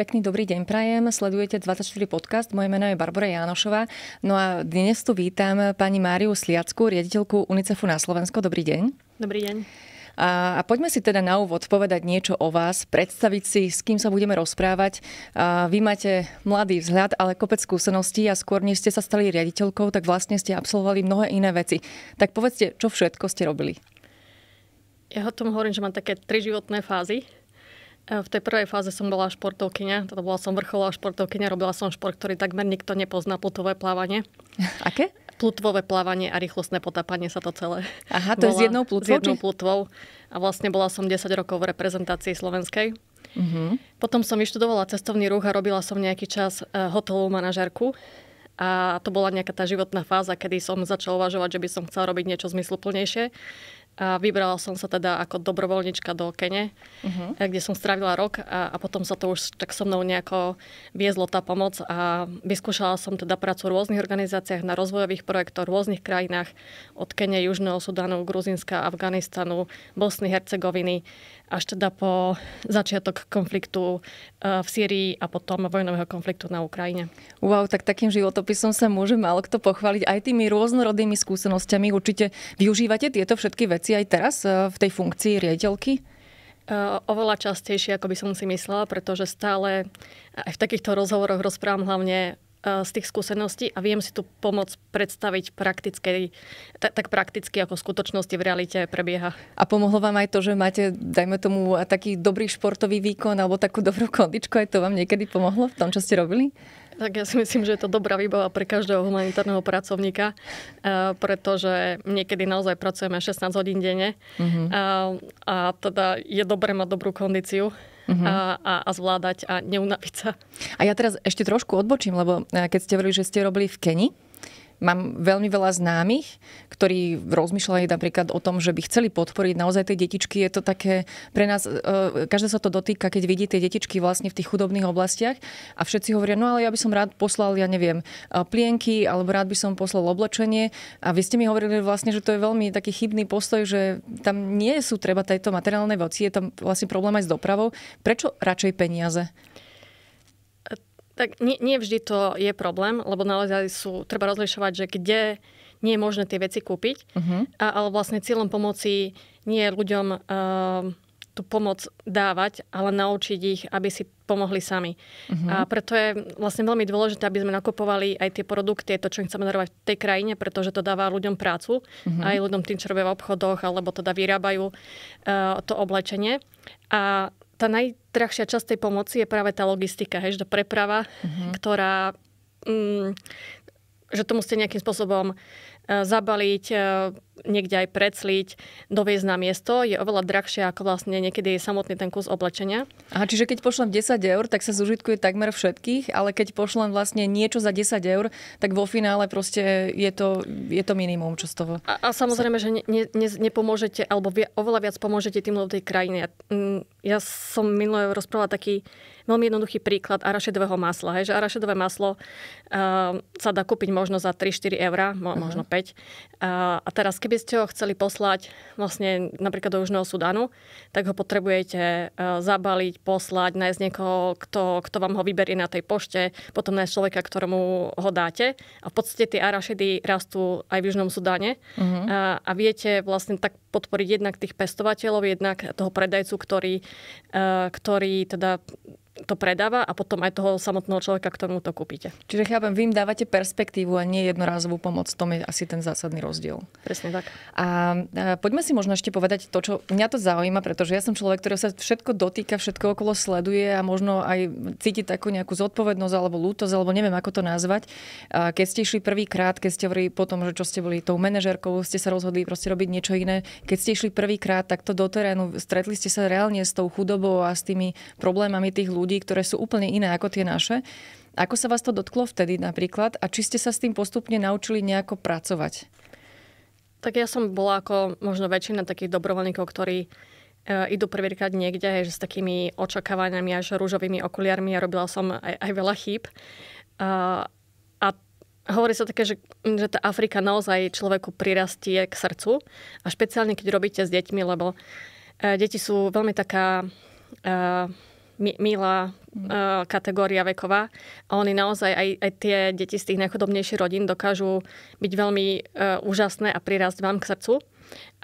Pekný dobrý deň prajem, sledujete 24 podcast, moje meno je Barbara Jánošová. No a dnes tu vítam pani Máriu Sliacku, riaditeľku UNICEFu na Slovensko. Dobrý deň. Dobrý deň. A, a poďme si teda na úvod povedať niečo o vás, predstaviť si, s kým sa budeme rozprávať. A vy máte mladý vzhľad, ale kopec skúseností a skôr než ste sa stali riaditeľkou, tak vlastne ste absolvovali mnohé iné veci. Tak povedzte, čo všetko ste robili? Ja o tom hovorím, že mám také tri životné fázy. E, v tej prvej fáze som bola športovkyňa, teda bola som vrcholová športovkyňa, robila som šport, ktorý takmer nikto nepozná, plutové plávanie. Aké? Plutvové plávanie a rýchlostné potápanie sa to celé. Aha, to bola, je s jednou plutvou? S jednou plutvou. A vlastne bola som 10 rokov v reprezentácii slovenskej. Uh-huh. Potom som vyštudovala cestovný ruch a robila som nejaký čas e, hotelovú manažerku. A to bola nejaká tá životná fáza, kedy som začala uvažovať, že by som chcela robiť niečo zmysluplnejšie. A vybrala som sa teda ako dobrovoľnička do Kene, uh-huh. kde som strávila rok a, a potom sa to už tak so mnou nejako viezlo tá pomoc a vyskúšala som teda prácu v rôznych organizáciách na rozvojových projektoch v rôznych krajinách od Kene, Južného Sudanu, Gruzinska, Afganistanu, Bosny, Hercegoviny až teda po začiatok konfliktu eh, v Sýrii a potom vojnového konfliktu na Ukrajine. Wow, tak takým životopisom sa môže malo kto pochváliť aj tými rôznorodými skúsenosťami. Určite využívate tieto všetky veci aj teraz eh, v tej funkcii riaditeľky? Eh, oveľa častejšie, ako by som si myslela, pretože stále aj v takýchto rozhovoroch rozprávam hlavne Eh, z tých skúseností a viem si tu pomoc predstaviť praktickej, tak, tak prakticky, ako v skutočnosti v realite prebieha. A pomohlo vám aj to, že máte, dajme tomu, taký dobrý športový výkon alebo takú dobrú kondičku, aj to vám niekedy pomohlo v tom, čo ste robili? Tak ja si myslím, že je to dobrá výbava pre každého humanitárneho pracovníka, eh, pretože niekedy naozaj pracujeme 16 hodín denne mm-hmm. a, eh, a teda je dobré mať dobrú kondíciu uh-huh. a, a, a zvládať a neunaviť sa. A ja teraz ešte trošku odbočím, lebo e, keď ste hovorili, že ste robili v Keni, Mám veľmi veľa známych, ktorí rozmýšľajú napríklad o tom, že by chceli podporiť naozaj tie detičky. Je to také pre nás, e, každé sa to dotýka, keď vidí tie detičky vlastne v tých chudobných oblastiach a všetci hovoria, no ale ja by som rád poslal, ja neviem, e, plienky alebo rád by som poslal oblečenie. A vy ste mi hovorili vlastne, že to je veľmi taký chybný postoj, že tam nie sú treba tieto materiálnej voci, je tam vlastne problém aj s dopravou. Prečo radšej peniaze? Tak nie, nie vždy to je problém, lebo naozaj sú, treba rozlišovať, že kde nie je možné tie veci kúpiť, uh-huh. a, ale vlastne cieľom pomoci nie je ľuďom uh, tú pomoc dávať, ale naučiť ich, aby si pomohli sami. Uh-huh. A preto je vlastne veľmi dôležité, aby sme nakupovali aj tie produkty, to, čo chceme darovať v tej krajine, pretože to dáva ľuďom prácu, uh-huh. aj ľuďom tým, čo robia v obchodoch, alebo teda vyrábajú uh, to oblečenie. A tá najdrahšia časť tej pomoci je práve tá logistika, hež, tá preprava, uh-huh. ktorá... Mm, že to musíte nejakým spôsobom eh, zabaliť, eh, niekde aj precliť, doviezť na miesto, je oveľa drahšie ako vlastne niekedy je samotný ten kus oblečenia. Aha, čiže keď pošlem 10 eur, tak sa zužitkuje takmer všetkých, ale keď pošlem vlastne niečo za 10 eur, tak vo finále proste je to, je to minimum, čo z toho. A, a samozrejme, sa... že ne, ne, nepomôžete, alebo vi, oveľa viac pomôžete tým tej krajiny. Ja, mm, ja som minulé rozprávala taký veľmi jednoduchý príklad arašidového masla. Hej, že arašidové maslo uh, sa dá kúpiť možno za 3-4 eurá, mo, uh-huh. možno 5. Uh, a teraz, keby keby ste ho chceli poslať vlastne napríklad do Južného Sudanu, tak ho potrebujete e, zabaliť, poslať, nájsť niekoho, kto, kto vám ho vyberie na tej pošte, potom nájsť človeka, ktorému ho dáte. A v podstate tie arašidy rastú aj v Južnom Sudáne. Uh-huh. A, a viete vlastne tak podporiť jednak tých pestovateľov, jednak toho predajcu, ktorý, e, ktorý teda to predáva a potom aj toho samotného človeka k tomu to kúpite. Čiže chápem, vy im dávate perspektívu a nie jednorázovú pomoc. To je asi ten zásadný rozdiel. Presne tak. A, a poďme si možno ešte povedať to, čo mňa to zaujíma, pretože ja som človek, ktorý sa všetko dotýka, všetko okolo sleduje a možno aj cíti takú nejakú zodpovednosť alebo lútosť, alebo neviem ako to nazvať. A keď ste išli prvýkrát, keď ste hovorili potom, že čo ste boli tou manažerkou, ste sa rozhodli proste robiť niečo iné. Keď ste išli prvýkrát takto do terénu, stretli ste sa reálne s tou chudobou a s tými problémami tých ľudí ľudí, ktoré sú úplne iné ako tie naše. Ako sa vás to dotklo vtedy napríklad a či ste sa s tým postupne naučili nejako pracovať? Tak ja som bola ako možno väčšina takých dobrovoľníkov, ktorí e, idú prvýkrát niekde hej, že s takými očakávaniami až rúžovými okuliarmi a ja robila som aj, aj veľa chýb. A, a hovorí sa také, že, že tá Afrika naozaj človeku prirastie k srdcu a špeciálne keď robíte s deťmi, lebo e, deti sú veľmi taká... E, mi, milá uh, kategória veková. A oni naozaj aj, aj tie deti z tých najchodobnejších rodín dokážu byť veľmi uh, úžasné a prirásť vám k srdcu.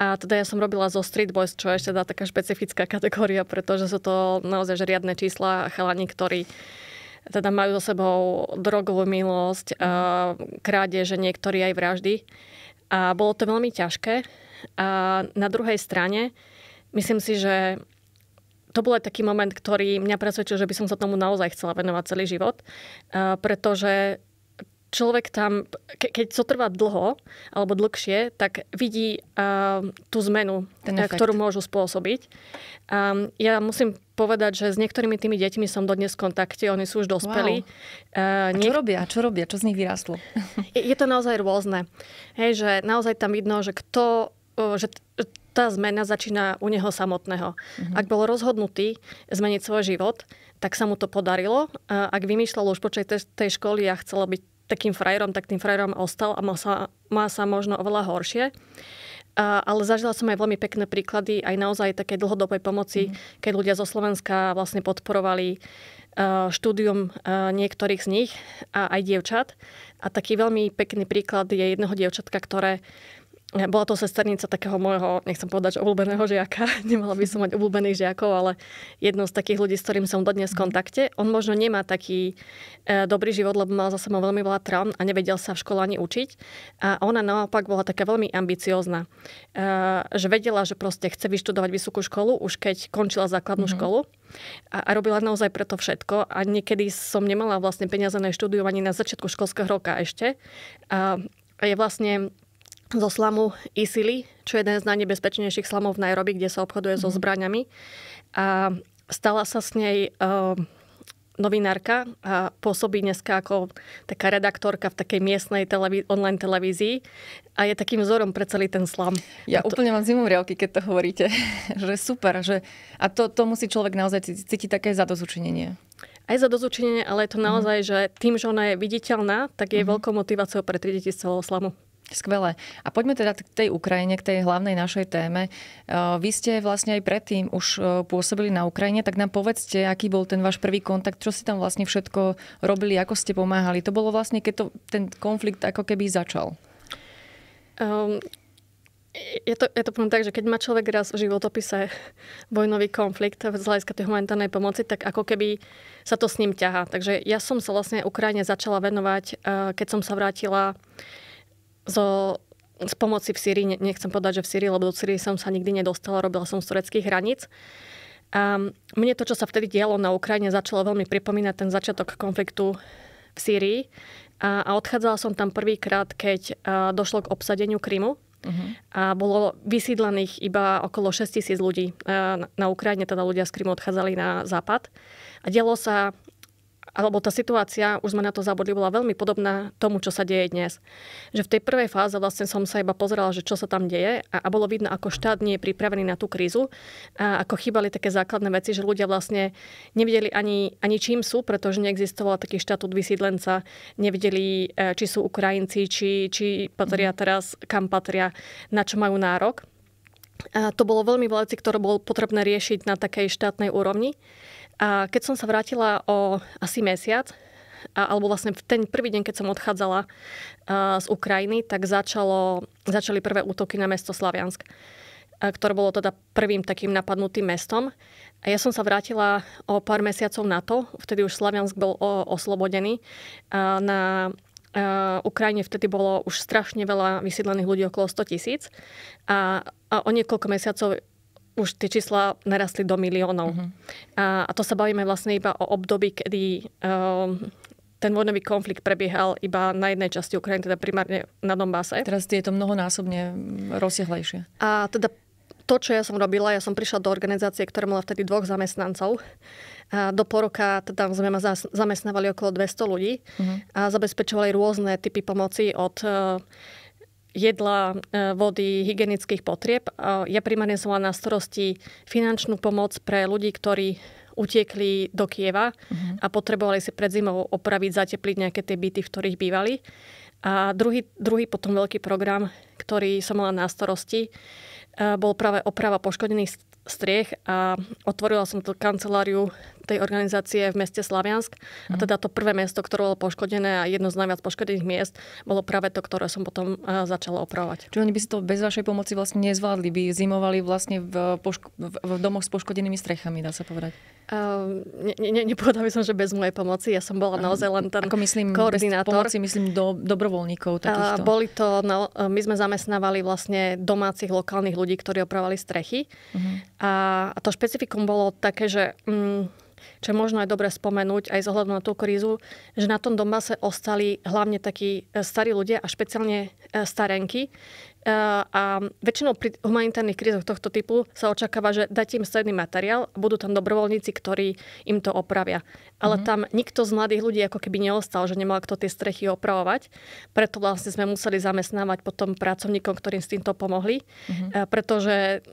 A teda ja som robila zo Street Boys, čo je ešte teda taká špecifická kategória, pretože sú to naozaj riadne čísla a chalani, ktorí teda majú za sebou drogovú milosť, uh, krádeže, niektorí aj vraždy. A bolo to veľmi ťažké. A na druhej strane myslím si, že to bol aj taký moment, ktorý mňa presvedčil, že by som sa tomu naozaj chcela venovať celý život, eh, pretože človek tam, ke, keď to trvá dlho alebo dlhšie, tak vidí uh, tú zmenu, Ten eh, ktorú ktorú môžu spôsobiť. Um, ja musím povedať, že s niektorými tými deťmi som dodnes v kontakte, oni sú už dospelí. Wow. Uh, čo robia? Čo robia? Čo z nich vyrástlo? je, je to naozaj rôzne. Hej, že naozaj tam vidno, že kto, uh, že tá zmena začína u neho samotného. Mm-hmm. Ak bol rozhodnutý zmeniť svoj život, tak sa mu to podarilo. Ak vymýšľal už počas tej školy a chcel byť takým frajerom, tak tým frajerom ostal a má sa, má sa možno oveľa horšie. A, ale zažila som aj veľmi pekné príklady, aj naozaj také dlhodobej pomoci, mm. keď ľudia zo Slovenska vlastne podporovali uh, štúdium uh, niektorých z nich a aj dievčat. A taký veľmi pekný príklad je jednoho dievčatka, ktoré bola to sesternica takého môjho, nechcem povedať, že obľúbeného žiaka. Nemala by som mať obľúbených žiakov, ale jedno z takých ľudí, s ktorým som dodnes v kontakte. On možno nemá taký e, dobrý život, lebo mal za sebou veľmi veľa traum a nevedel sa v škole ani učiť. A ona naopak bola taká veľmi ambiciózna. E, že vedela, že proste chce vyštudovať vysokú školu, už keď končila základnú mm-hmm. školu. A, a robila naozaj preto všetko. A niekedy som nemala vlastne peniaze na štúdium ani na začiatku školského roka ešte. A, a je vlastne zo slamu Isili, čo je jeden z najnebezpečnejších slamov v Nairobi, kde sa obchoduje mm. so mhm. zbraňami. A stala sa s nej uh, novinárka a pôsobí dneska ako taká redaktorka v takej miestnej televí- online televízii a je takým vzorom pre celý ten slam. Ja to... úplne mám zimom riavky, keď to hovoríte. že super. Že... A to, to musí človek naozaj cítiť, cítiť také zadozučinenie aj za dozučenie, ale je to naozaj, mm. že tým, že ona je viditeľná, tak je mm. veľkou motiváciou pre tri deti z celého slamu. Skvelé. A poďme teda k tej Ukrajine, k tej hlavnej našej téme. E, vy ste vlastne aj predtým už e, pôsobili na Ukrajine, tak nám povedzte, aký bol ten váš prvý kontakt, čo si tam vlastne všetko robili, ako ste pomáhali. To bolo vlastne, keď to, ten konflikt ako keby začal. Um, je to, je to poviem tak, že keď má človek raz v životopise vojnový konflikt z hľadiska tej humanitárnej pomoci, tak ako keby sa to s ním ťahá. Takže ja som sa vlastne Ukrajine začala venovať, e, keď som sa vrátila zo, z pomoci v Syrii, nechcem povedať, že v Syrii, lebo do Syrii som sa nikdy nedostala, robila som z tureckých hraníc. A mne to, čo sa vtedy dialo na Ukrajine, začalo veľmi pripomínať ten začiatok konfliktu v Syrii. A, a odchádzala som tam prvýkrát, keď a, došlo k obsadeniu Krymu. Uh-huh. A bolo vysídlených iba okolo 6 tisíc ľudí a, na Ukrajine, teda ľudia z Krymu odchádzali na západ. A dialo sa alebo tá situácia, už sme na to zabudli, bola veľmi podobná tomu, čo sa deje dnes. Že v tej prvej fáze vlastne som sa iba pozerala, že čo sa tam deje a, a bolo vidno, ako štát nie je pripravený na tú krízu a ako chýbali také základné veci, že ľudia vlastne nevedeli ani, ani čím sú, pretože neexistoval taký štatút vysídlenca, nevedeli, e, či sú Ukrajinci, či, či patria mhm. teraz, kam patria, na čo majú nárok. A to bolo veľmi veľa vecí, ktoré bolo potrebné riešiť na takej štátnej úrovni. A keď som sa vrátila o asi mesiac, a, alebo vlastne v ten prvý deň, keď som odchádzala a, z Ukrajiny, tak začalo, začali prvé útoky na mesto Slaviansk, a, ktoré bolo teda prvým takým napadnutým mestom. A ja som sa vrátila o pár mesiacov na to, vtedy už Slaviansk bol o, oslobodený. A na a, Ukrajine vtedy bolo už strašne veľa vysídlených ľudí, okolo 100 tisíc. A, a o niekoľko mesiacov už tie čísla narastli do miliónov. Uh-huh. A, a to sa bavíme vlastne iba o období, kedy um, ten vojnový konflikt prebiehal iba na jednej časti Ukrajiny, teda primárne na Donbase. Teraz je to mnohonásobne rozsiahlejšie. A teda to, čo ja som robila, ja som prišla do organizácie, ktorá mala vtedy dvoch zamestnancov. A do poroka teda sme ma zamestnávali okolo 200 ľudí uh-huh. a zabezpečovali rôzne typy pomoci od uh, jedla, e, vody, hygienických potrieb. Ja primárne som mala na starosti finančnú pomoc pre ľudí, ktorí utiekli do Kieva uh-huh. a potrebovali si pred zimou opraviť, zatepliť nejaké tie byty, v ktorých bývali. A druhý, druhý potom veľký program, ktorý som mala na starosti, e, bol práve oprava poškodených striech a otvorila som tú kanceláriu tej organizácie v meste Slaviansk. Mm. A mhm. teda to prvé mesto, ktoré bolo poškodené a jedno z najviac poškodených miest, bolo práve to, ktoré som potom e, začala opravovať. Čiže oni by si to bez vašej pomoci vlastne nezvládli, by zimovali vlastne v, poško- v domoch s poškodenými strechami, dá sa povedať. Uh, ne, ne, nepovedala by som, že bez mojej pomoci. Ja som bola naozaj len ten Ako myslím, koordinátor. Bez pomoci myslím do, dobrovoľníkov takýchto. Uh, boli to, no, my sme zamestnávali vlastne domácich lokálnych ľudí, ktorí opravovali strechy. Uh-huh. A, to špecifikum bolo také, že... Mm, čo je možno aj dobre spomenúť aj ohľadu na tú krízu, že na tom doma sa ostali hlavne takí e, starí ľudia a špeciálne e, starenky. E, a väčšinou pri humanitárnych krízoch tohto typu sa očakáva, že dáte im stredný materiál a budú tam dobrovoľníci, ktorí im to opravia. Ale mm-hmm. tam nikto z mladých ľudí ako keby neostal, že nemal kto tie strechy opravovať. Preto vlastne sme museli zamestnávať potom pracovníkom, ktorým s týmto pomohli. Mm-hmm. Pretože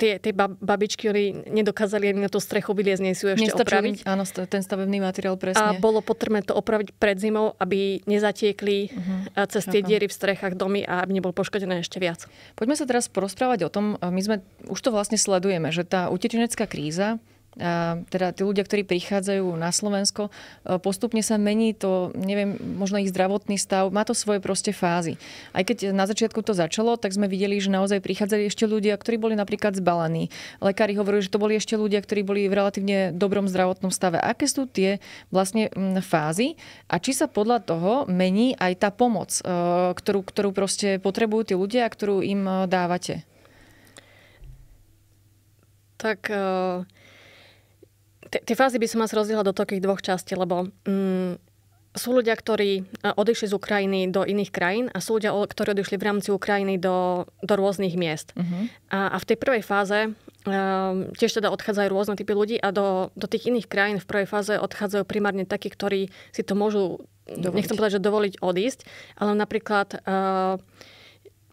tie, tie babičky, oni nedokázali ani na tú strechu vyliezť, nie sú ešte Nestačili, opraviť. Áno, ten stavebný materiál presne. A bolo potrebné to opraviť pred zimou, aby nezatiekli uh-huh. cez tie diery v strechách domy a aby nebol poškodené ešte viac. Poďme sa teraz porozprávať o tom, my sme, už to vlastne sledujeme, že tá utečenecká kríza teda tí ľudia, ktorí prichádzajú na Slovensko, e, postupne sa mení to, neviem, možno ich zdravotný stav, má to svoje proste fázy. Aj keď na začiatku to začalo, tak sme videli, že naozaj prichádzali ešte ľudia, ktorí boli napríklad zbalaní. Lekári hovorili, že to boli ešte ľudia, ktorí boli v relatívne dobrom zdravotnom stave. Aké sú tie vlastne fázy a či sa podľa toho mení aj tá pomoc, e, ktorú, ktorú proste potrebujú tí ľudia a ktorú im e, dávate? Tak uh Tie fázy by som asi rozdiela do takých dvoch častí, lebo mm, sú ľudia, ktorí e, odišli z Ukrajiny do iných krajín a sú ľudia, ktorí odišli v rámci Ukrajiny do, do rôznych miest. Uh-huh. A, a v tej prvej fáze um, tiež teda odchádzajú rôzne typy ľudí a do, do tých iných krajín v prvej fáze odchádzajú primárne takí, ktorí si to môžu, dovoliť. nechcem povedať, že dovoliť odísť, ale napríklad... Uh,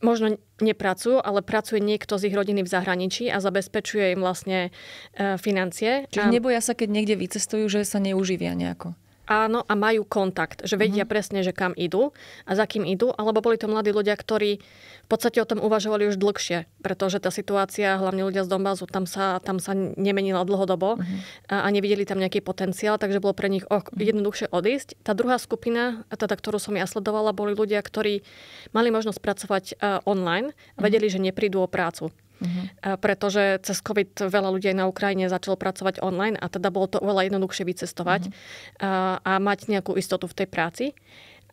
možno nepracujú, ale pracuje niekto z ich rodiny v zahraničí a zabezpečuje im vlastne e, financie. Čiže a... neboja sa, keď niekde vycestujú, že sa neuživia nejako? Áno, a majú kontakt, že vedia mm-hmm. presne, že kam idú a za kým idú, alebo boli to mladí ľudia, ktorí v podstate o tom uvažovali už dlhšie, pretože tá situácia, hlavne ľudia z dombazu, tam sa, tam sa nemenila dlhodobo mm-hmm. a, a nevideli tam nejaký potenciál, takže bolo pre nich oh, jednoduchšie odísť. Tá druhá skupina, teda, ktorú som ja sledovala, boli ľudia, ktorí mali možnosť pracovať uh, online a mhm. vedeli, mm-hmm. že neprídu o prácu. Uh-huh. Pretože cez COVID veľa ľudí aj na Ukrajine začalo pracovať online a teda bolo to oveľa jednoduchšie vycestovať uh-huh. a, a mať nejakú istotu v tej práci.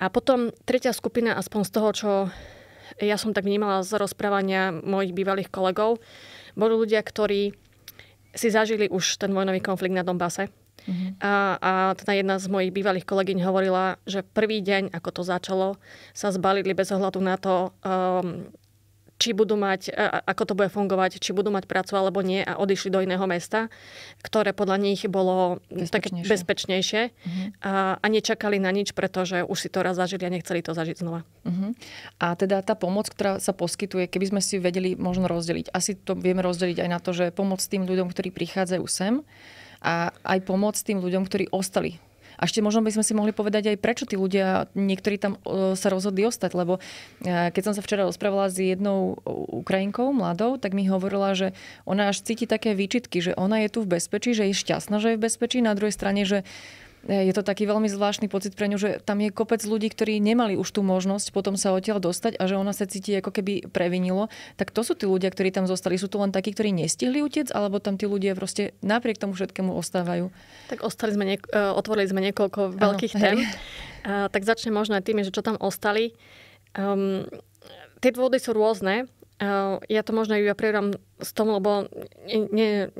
A potom tretia skupina, aspoň z toho, čo ja som tak vnímala z rozprávania mojich bývalých kolegov, boli ľudia, ktorí si zažili už ten vojnový konflikt na Donbase. Uh-huh. A, a teda jedna z mojich bývalých kolegyň hovorila, že prvý deň, ako to začalo, sa zbalili bez ohľadu na to, um, či budú mať, ako to bude fungovať, či budú mať prácu alebo nie a odišli do iného mesta, ktoré podľa nich bolo bezpečnejšie. také bezpečnejšie uh-huh. a, a nečakali na nič, pretože už si to raz zažili a nechceli to zažiť znova. Uh-huh. A teda tá pomoc, ktorá sa poskytuje, keby sme si vedeli možno rozdeliť, asi to vieme rozdeliť aj na to, že pomoc tým ľuďom, ktorí prichádzajú sem a aj pomoc tým ľuďom, ktorí ostali a ešte možno by sme si mohli povedať aj, prečo tí ľudia, niektorí tam sa rozhodli ostať, lebo e, keď som sa včera rozprávala s jednou Ukrajinkou, mladou, tak mi hovorila, že ona až cíti také výčitky, že ona je tu v bezpečí, že je šťastná, že je v bezpečí, na druhej strane, že Eh, je to taký veľmi zvláštny pocit pre ňu, že tam je kopec ľudí, ktorí nemali už tú možnosť potom sa odtiaľ dostať a že ona sa cíti ako keby previnilo. Tak to sú tí ľudia, ktorí tam zostali. Sú to len takí, ktorí nestihli utec, alebo tam tí ľudia proste napriek tomu všetkému ostávajú? Tak ostali sme niek- eh, otvorili sme niekoľko veľkých tém. A, eh, tak začne možno aj tým, že čo tam ostali. Um, tie dôvody sú rôzne. Uh, ja to možno iba prerám s tom, lebo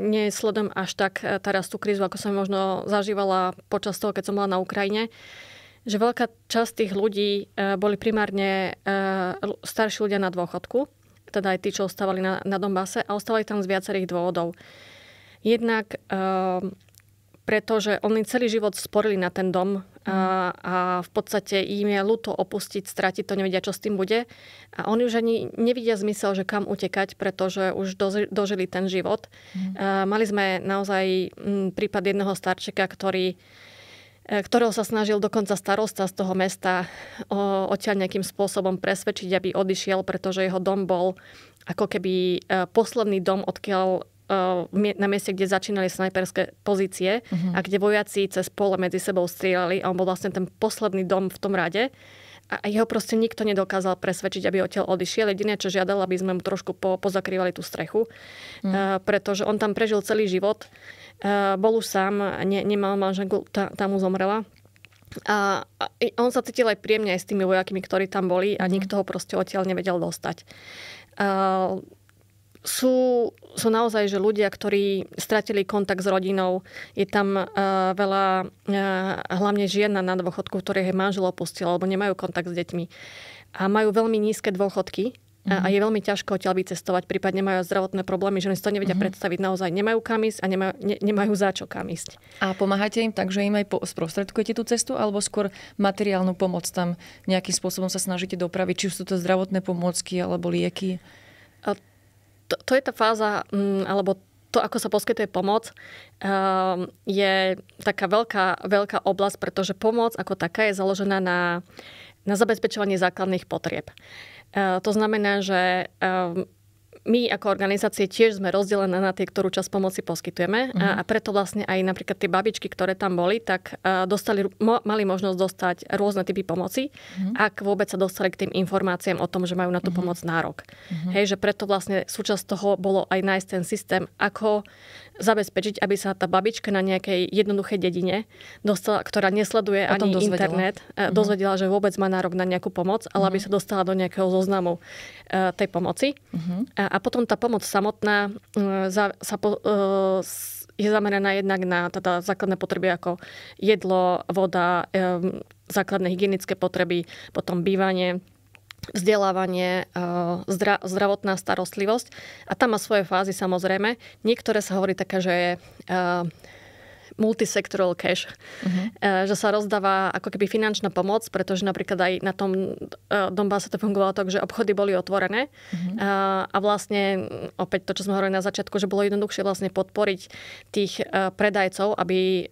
nesledujem ne, ne až tak eh, teraz tú krízu, ako som možno zažívala počas toho, keď som bola na Ukrajine. Že veľká časť tých ľudí eh, boli primárne eh, starší ľudia na dôchodku, teda aj tí, čo ostávali na, na Donbase a ostávali tam z viacerých dôvodov. Jednak pretože oni celý život sporili na ten dom, a, a v podstate im je ľúto opustiť, stratiť to, nevedia, čo s tým bude. A oni už ani nevidia zmysel, že kam utekať, pretože už dožili ten život. Mm. A mali sme naozaj mm, prípad jedného starčeka, ktorý e, ktorého sa snažil dokonca starosta z toho mesta odtiaľ nejakým spôsobom presvedčiť, aby odišiel, pretože jeho dom bol ako keby e, posledný dom, odkiaľ Eh, na mieste, kde začínali snajperské pozície uh-huh. a kde vojaci cez pole medzi sebou strieľali a on bol vlastne ten posledný dom v tom rade. A jeho proste nikto nedokázal presvedčiť, aby odtiaľ odišiel. Jediné, čo žiadal, aby sme mu trošku po, pozakrývali tú strechu, mm. uh, pretože on tam prežil celý život. Uh, bol už sám, ne, nemal manženku, tá, tá mu zomrela. A, a on sa cítil aj príjemne aj s tými vojakmi, ktorí tam boli a mm. nikto ho proste odtiaľ nevedel dostať. Uh, sú, sú naozaj že ľudia, ktorí stratili kontakt s rodinou. Je tam uh, veľa, uh, hlavne žien na dôchodku, ktoré je manžel opustil alebo nemajú kontakt s deťmi. A majú veľmi nízke dôchodky mm-hmm. a, a mhm. je veľmi ťažko odtiaľ vycestovať, prípadne majú zdravotné problémy, že oni si to nevedia mm-hmm. predstaviť naozaj. Nemajú kam ísť a nemajú, ne, nemajú za čo kam ísť. A pomáhate im tak, že im aj po, sprostredkujete tú cestu alebo skôr materiálnu pomoc tam nejakým spôsobom sa snažíte dopraviť, či sú to zdravotné pomôcky alebo lieky? A to, to je tá fáza, m, mm, alebo to, ako sa poskytuje pomoc, ehm, je taká veľká, veľká oblasť, pretože pomoc ako taká je založená na, na zabezpečovanie základných potrieb. Ehm, to znamená, že ehm, my ako organizácie tiež sme rozdelené na tie, ktorú čas pomoci poskytujeme uh-huh. a, mhm. a preto vlastne aj napríklad tie babičky, ktoré tam boli, tak uh, dostali, mo, mali možnosť dostať rôzne typy pomoci, uh-huh. ak vôbec sa dostali k tým informáciám o tom, že majú na tú uh-huh. Mhm. pomoc nárok. Uh-huh. Hej, že preto vlastne súčasť toho bolo aj nájsť ten systém, ako zabezpečiť, aby sa tá babička na nejakej jednoduchej dedine, dostala, ktorá nesleduje ani dozvedela. internet, uh-huh. dozvedela, že vôbec má nárok na nejakú pomoc, ale uh-huh. aby mhm. sa dostala do nejakého zoznamu uh, tej pomoci. Uh-huh. A, a potom tá pomoc samotná uh, za, sa po, uh, je zameraná jednak na teda základné potreby ako jedlo, voda, um, základné hygienické potreby, potom bývanie, vzdelávanie, eh, zdra, zdravotná starostlivosť a tam má svoje fázy samozrejme. Niektoré sa hovorí taká, že je eh, Multisektoral cash, uh-huh. že sa rozdáva ako keby finančná pomoc, pretože napríklad aj na tom eh, Donbase to fungovalo tak, že obchody boli otvorené uh-huh. a vlastne opäť to, čo sme hovorili na začiatku, že bolo jednoduchšie vlastne podporiť tých predajcov, aby,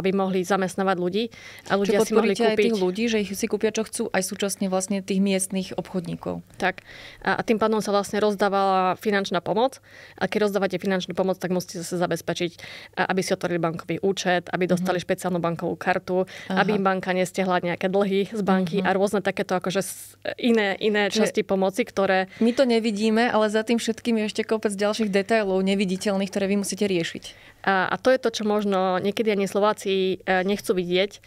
aby mohli zamestnávať ľudí a ľudia čo si mohli kúpiť. aj tých ľudí, že ich si kúpia čo chcú, aj súčasne vlastne tých miestnych obchodníkov. Tak. A tým pádom sa vlastne rozdávala finančná pomoc a keď rozdávate finančnú pomoc, tak musíte zase zabezpečiť, aby si otvorili bankový platby, účet, aby mhm. dostali mm-hmm. špeciálnu bankovú kartu, Aha. aby im banka nestihla nejaké dlhy z banky mm-hmm. a rôzne takéto akože iné, iné Čiže časti pomoci, ktoré... My to nevidíme, ale za tým všetkým je ešte kopec ďalších detailov neviditeľných, ktoré vy musíte riešiť. A, a to je to, čo možno niekedy ani Slováci e, nechcú vidieť,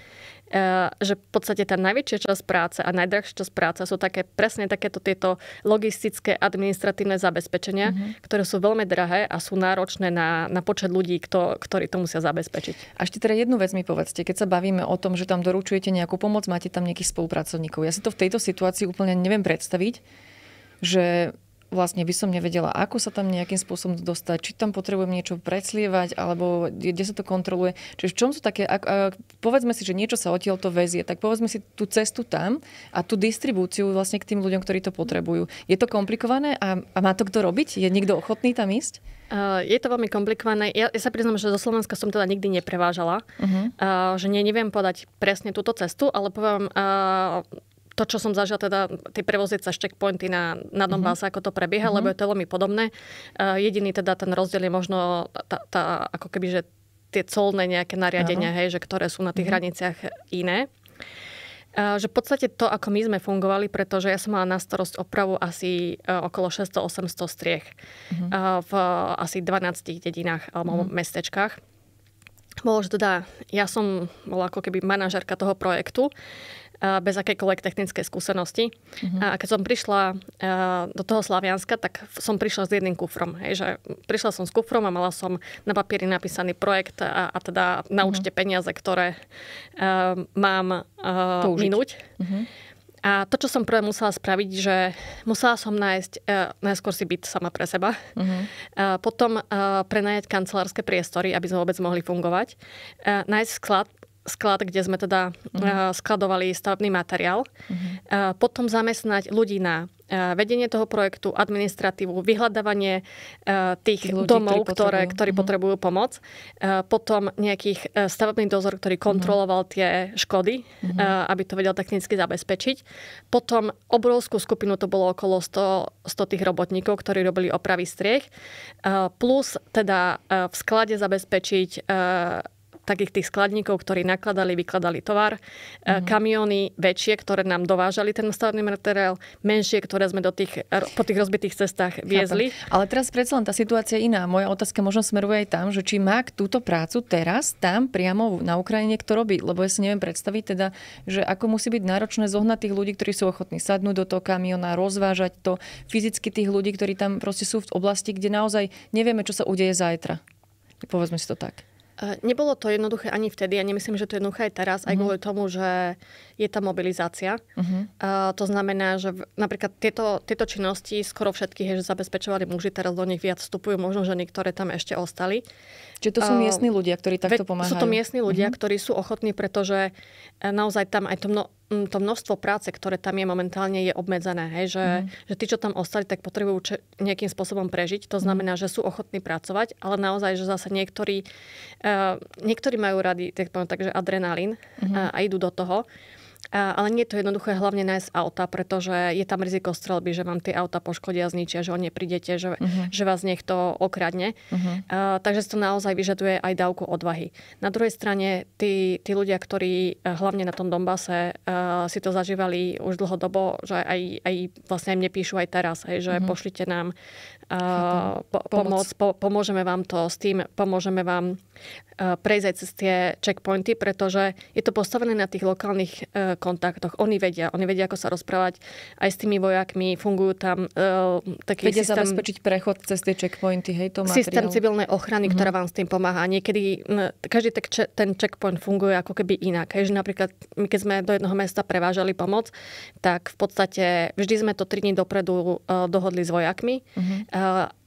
Eh, že v podstate tá najväčšia časť práce a najdrahšia časť práce sú také, presne takéto tieto logistické administratívne zabezpečenia, mm-hmm. ktoré sú veľmi drahé a sú náročné na, na počet ľudí, kto, ktorí to musia zabezpečiť. A ešte teda jednu vec mi povedzte, keď sa bavíme o tom, že tam doručujete nejakú pomoc, máte tam nejakých spolupracovníkov. Ja si to v tejto situácii úplne neviem predstaviť, že vlastne by som nevedela, ako sa tam nejakým spôsobom dostať, či tam potrebujem niečo preslievať, alebo kde sa to kontroluje. Čiže v čom sú také, ak, ak, povedzme si, že niečo sa odtiaľ to väzie, tak povedzme si tú cestu tam a tú distribúciu vlastne k tým ľuďom, ktorí to potrebujú. Je to komplikované a, a má to kto robiť? Je niekto ochotný tam ísť? Uh, je to veľmi komplikované. Ja, ja sa priznám, že zo Slovenska som teda nikdy neprevážala, uh-huh. uh, že ne, neviem podať presne túto cestu, ale poviem, uh, to, čo som zažila, teda tie prevozy cez checkpointy na, na Donbáse, mm-hmm. ako to prebieha, mm-hmm. lebo mhm. je to veľmi podobné. Uh, jediný teda ten rozdiel je možno tá, tá ako keby, že tie colné nejaké nariadenia, hej, že ktoré sú na tých mm-hmm. hraniciach iné. Eh, že v podstate to, ako my sme fungovali, pretože ja som mala na starosť opravu asi eh, okolo 600-800 striech mm-hmm. v asi 12 dedinách alebo mm-hmm. mestečkách bolo, že teda ja som bola ako keby manažerka toho projektu bez akékoľvek technické skúsenosti. Mm-hmm. A keď som prišla e, do toho Slavianska, tak som prišla s jedným kufrom. Hej, že prišla som s kufrom a mala som na papieri napísaný projekt a, a teda na mhm. účte mm-hmm. peniaze, ktoré uh, mám uh, minúť. Mm-hmm. A to, čo som prvé musela spraviť, že musela som nájsť uh, najskôr si byt sama pre seba, uh-huh. uh, potom uh, prenajať kancelárske priestory, aby sme vôbec mohli fungovať, uh, nájsť sklad, sklad, kde sme teda uh-huh. skladovali stavebný materiál. Uh-huh. Potom zamestnať ľudí na eh, vedenie toho projektu, administratívu, vyhľadávanie tých, tých ľudí, domov, ktorí, ktoré, potrebujú. ktorí uh-huh. potrebujú pomoc. Potom nejakých stavebný dozor, ktorý kontroloval tie škody, uh-huh. aby to vedel technicky zabezpečiť. Potom obrovskú skupinu, to bolo okolo 100, 100 tých robotníkov, ktorí robili opravy striech. Plus teda v sklade zabezpečiť takých tých skladníkov, ktorí nakladali, vykladali tovar, mm-hmm. E, kamióny väčšie, ktoré nám dovážali ten stavebný materiál, menšie, ktoré sme do tých, po tých rozbitých cestách viezli. Chápem. Ale teraz predsa len tá situácia je iná. Moja otázka možno smeruje aj tam, že či má túto prácu teraz tam priamo na Ukrajine kto robí, lebo ja si neviem predstaviť teda, že ako musí byť náročné zohnať tých ľudí, ktorí sú ochotní sadnúť do toho kamiona, rozvážať to, fyzicky tých ľudí, ktorí tam proste sú v oblasti, kde naozaj nevieme, čo sa udeje zajtra. Povedzme si to tak. E, nebolo to jednoduché ani vtedy, ja nemyslím, že to je jednoduché aj teraz, uh-huh. aj mhm. kvôli tomu, že je tá mobilizácia. Uh-huh. Uh, to znamená, že v, napríklad tieto, tieto činnosti skoro všetky že zabezpečovali muži, teraz do nich viac vstupujú, možno ženy, ktoré tam ešte ostali. Čiže to sú uh, miestni ľudia, ktorí takto ve, pomáhajú. Sú to miestni ľudia, uh-huh. ktorí sú ochotní, pretože naozaj tam aj to mno, to množstvo práce, ktoré tam je momentálne, je obmedzené. Hej? Že, mm. že tí, čo tam ostali, tak potrebujú če- nejakým spôsobom prežiť. To mhm. znamená, mm. že sú ochotní pracovať, ale naozaj, že zase niektorí, uh, niektorí majú rady, tak poviem tak, že adrenalín mm. uh, a idú do toho. Ale nie je to jednoduché hlavne nájsť auta, pretože je tam riziko strelby, že vám tie auta poškodia, zničia, že o ne prídete, že, uh-huh. že vás niekto okradne. Uh-huh. Uh, takže to naozaj vyžaduje aj dávku odvahy. Na druhej strane, tí, tí ľudia, ktorí e, hlavne na tom Dombase uh, si to zažívali už dlhodobo, že aj, aj vlastne mne nepíšu aj teraz, hej, že uh-huh. pošlite nám uh, po, pomoc. pomoc. Po, pomôžeme vám to s tým, pomôžeme vám uh, prejsť aj cez tie checkpointy, pretože je to postavené na tých lokálnych uh, kontaktoch. Oni vedia, oni vedia, ako sa rozprávať aj s tými vojakmi, fungujú tam e, taký vedia systém... zabezpečiť prechod cez tie checkpointy, hej, to materiál. Systém civilnej ochrany, uh-huh. ktorá mhm. vám s tým pomáha. Niekedy každý tak, ten checkpoint funguje ako keby inak. Hej, že napríklad my, keď sme do jednoho mesta prevážali pomoc, tak v podstate vždy sme to tri dní dopredu dohodli s vojakmi Uh-huh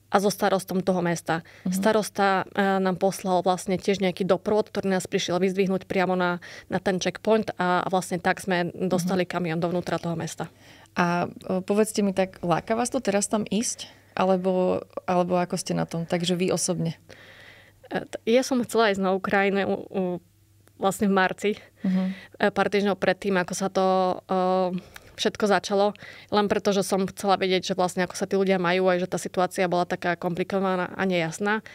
a so starostom toho mesta. Mm-hmm. Starosta e, nám poslal vlastne tiež nejaký doprovod, ktorý nás prišiel vyzdvihnúť priamo na, na ten checkpoint a, vlastne tak sme mhm. dostali mm-hmm. kamion dovnútra toho mesta. A e, povedzte mi tak, láka vás to teraz tam ísť? Alebo, alebo ako ste na tom? Takže vy osobne. E, ja som chcela ísť na Ukrajinu vlastne v marci, uh-huh. pár týždňov predtým, ako sa to všetko začalo, len preto, že som chcela vedieť, že vlastne ako sa tí ľudia majú, aj že tá situácia bola taká komplikovaná a nejasná.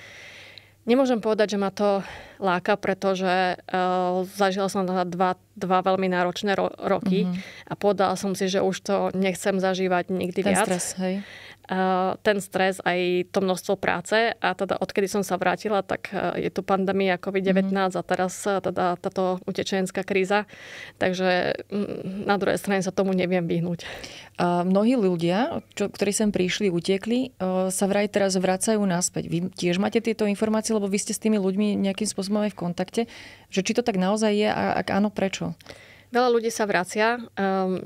Nemôžem povedať, že ma to láka, pretože uh, zažila som teda dva, dva veľmi náročné ro- roky mm-hmm. a povedala som si, že už to nechcem zažívať nikdy ten viac. Stres, hej. Uh, ten stres, aj to množstvo práce a teda odkedy som sa vrátila, tak uh, je tu pandémia COVID-19 mm-hmm. a teraz uh, teda táto utečenská kríza, takže um, na druhej strane sa tomu neviem vyhnúť. A mnohí ľudia, čo, ktorí sem prišli, utekli, sa vraj teraz vracajú naspäť. Vy tiež máte tieto informácie, lebo vy ste s tými ľuďmi nejakým spôsobom už aj v kontakte, že či to tak naozaj je a ak áno, prečo? Veľa ľudí sa vracia. Um,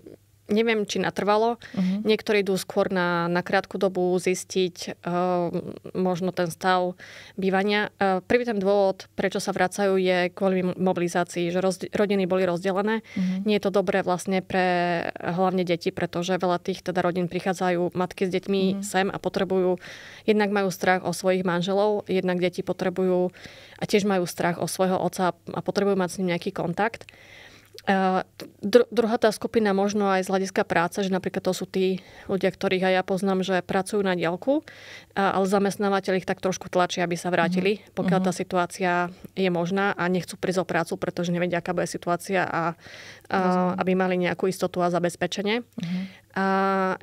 neviem, či natrvalo. Uh-huh. Niektorí idú skôr na, na krátku dobu zistiť uh, možno ten stav bývania. Uh, prvý ten dôvod, prečo sa vracajú, je kvôli mobilizácii, že roz, rodiny boli rozdelené. Uh-huh. Nie je to dobré vlastne pre eh, hlavne deti, pretože veľa tých teda rodín prichádzajú matky s deťmi uh-huh. sem a potrebujú, jednak majú strach o svojich manželov, jednak deti potrebujú a tiež majú strach o svojho oca a potrebujú mať s ním nejaký kontakt druhá tá skupina možno aj z hľadiska práce, že napríklad to sú tí ľudia, ktorých aj ja poznám, že pracujú na diaľku, ale zamestnávateľ ich tak trošku tlačia, aby sa vrátili, mm-hmm. pokiaľ tá mhm. situácia je možná a nechcú prísť o prácu, pretože nevedia, aká bude situácia a, a aby mali nejakú istotu a zabezpečenie. Mm-hmm. A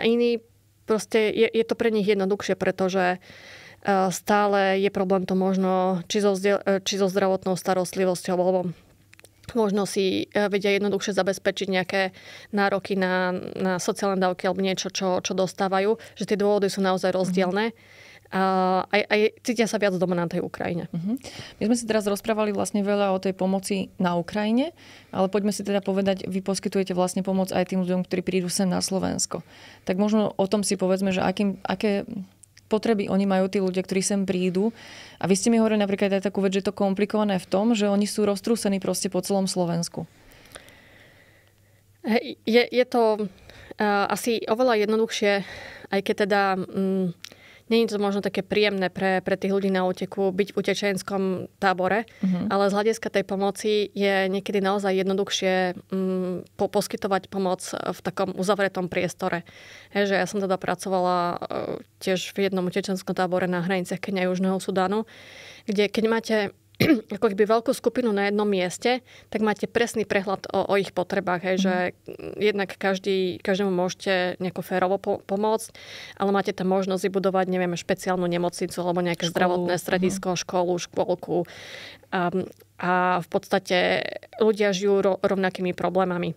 iní, proste je, je to pre nich jednoduchšie, pretože e, stále je problém to možno či so, e, či so zdravotnou starostlivosťou alebo možno si e, vedia jednoduchšie zabezpečiť nejaké nároky na, na sociálne dávky alebo niečo, čo, čo dostávajú, že tie dôvody sú naozaj mhm. rozdielne. Mm-hmm a aj, aj cítia sa viac doma na tej Ukrajine. Uh-huh. My sme si teraz rozprávali vlastne veľa o tej pomoci na Ukrajine, ale poďme si teda povedať, vy poskytujete vlastne pomoc aj tým ľuďom, ktorí prídu sem na Slovensko. Tak možno o tom si povedzme, že akým, aké potreby oni majú tí ľudia, ktorí sem prídu. A vy ste mi hovorili napríklad aj takú vec, že to komplikované v tom, že oni sú roztrúsení proste po celom Slovensku. Je, je to uh, asi oveľa jednoduchšie, aj keď teda... Um, Není to možno také príjemné pre, pre tých ľudí na úteku byť v utečenskom tábore, mm-hmm. ale z hľadiska tej pomoci je niekedy naozaj jednoduchšie mm, po, poskytovať pomoc v takom uzavretom priestore. He, že ja som teda pracovala e, tiež v jednom utečenskom tábore na hraniciach Kenia Južného Sudanu, kde keď máte ako keby veľkú skupinu na jednom mieste, tak máte presný prehľad o, o ich potrebách, hej, mm. že mhm. jednak každý, každému môžete nejako férovo po, pomôcť, ale máte tam možnosť vybudovať, neviem, špeciálnu nemocnicu alebo nejaké školu. zdravotné mhm. stredisko, mm. školu, škôlku. A, a v podstate ľudia žijú ro, rovnakými problémami.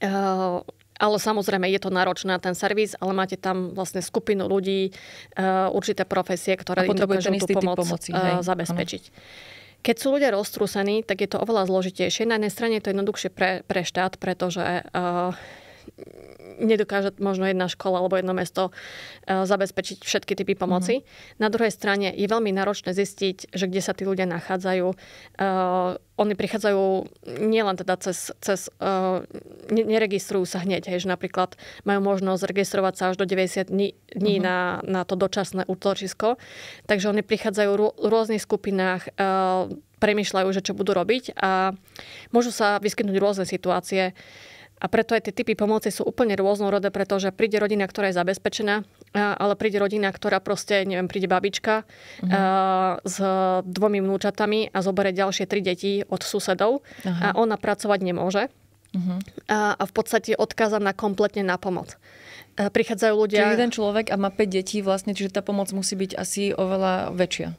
Uh, ale samozrejme je to náročné na ten servis, ale máte tam vlastne skupinu ľudí, e, určité profesie, ktoré dokážu tú pomoc pomoci, e, hej? zabezpečiť. Ano. Keď sú ľudia roztrúsení, tak je to oveľa zložitejšie. Na jednej strane je to jednoduchšie pre, pre štát, pretože uh, nedokáže možno jedna škola alebo jedno mesto e, zabezpečiť všetky typy pomoci. Mm-hmm. Na druhej strane je veľmi náročné zistiť, že kde sa tí ľudia nachádzajú. Uh, oni prichádzajú nielen teda cez, cez uh, neregistrujú sa hneď, hej, že napríklad majú možnosť registrovať sa až do 90 dní, dní mm-hmm. na, na to dočasné útočisko. Takže oni prichádzajú v rôznych skupinách, uh, premyšľajú, že čo budú robiť a môžu sa vyskytnúť rôzne situácie. Uh, a preto aj tie typy pomoci sú úplne rôznorodé, pretože príde rodina, ktorá je zabezpečená, ale príde rodina, ktorá proste, neviem, príde babička uh-huh. s dvomi vnúčatami a zoberie ďalšie tri deti od susedov uh-huh. a ona pracovať nemôže. Uh-huh. A, a v podstate odkázaná kompletne na pomoc e, prichádzajú ľudia. Čiže jeden človek a má 5 detí vlastne, čiže tá pomoc musí byť asi oveľa väčšia